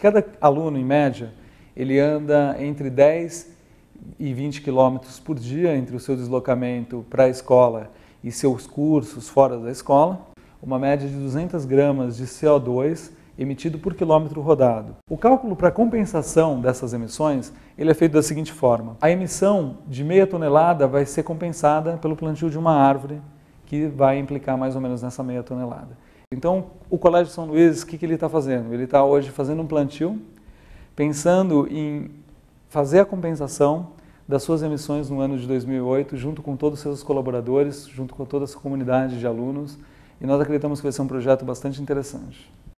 que cada aluno, em média, ele anda entre 10 e 20 quilômetros por dia entre o seu deslocamento para a escola e seus cursos fora da escola, uma média de 200 gramas de CO2 emitido por quilômetro rodado. O cálculo para compensação dessas emissões ele é feito da seguinte forma: a emissão de meia tonelada vai ser compensada pelo plantio de uma árvore que vai implicar mais ou menos nessa meia tonelada. Então, o Colégio São Luís, o que, que ele está fazendo? Ele está hoje fazendo um plantio, pensando em fazer a compensação das suas emissões no ano de 2008, junto com todos os seus colaboradores, junto com toda essa comunidade de alunos, e nós acreditamos que vai ser um projeto bastante interessante.